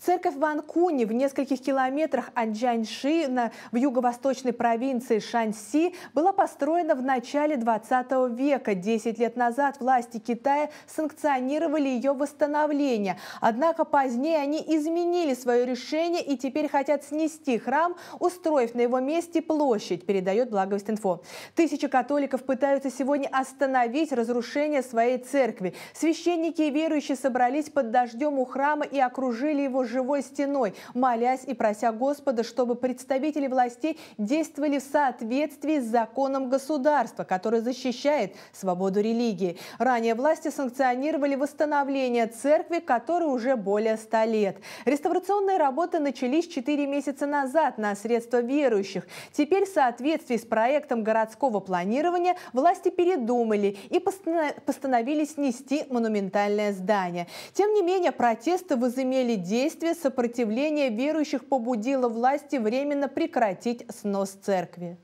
Церковь Ванкуни в нескольких километрах от Джаньши в юго-восточной провинции Шаньси, была построена в начале 20 века. Десять лет назад власти Китая санкционировали ее восстановление. Однако позднее они изменили свое решение и теперь хотят снести храм, устроив на его месте площадь, передает Благовест Инфо. Тысячи католиков пытаются сегодня остановить разрушение своей церкви. Священники и верующие собрались под дождем у храма и окружили его живой стеной, молясь и прося Господа, чтобы представители властей действовали в соответствии с законом государства, который защищает свободу религии. Ранее власти санкционировали восстановление церкви, которой уже более ста лет. Реставрационные работы начались 4 месяца назад на средства верующих. Теперь в соответствии с проектом городского планирования власти передумали и постановили снести монументальное здание. Тем не менее, протесты возымели действие действие сопротивления верующих побудило власти временно прекратить снос церкви.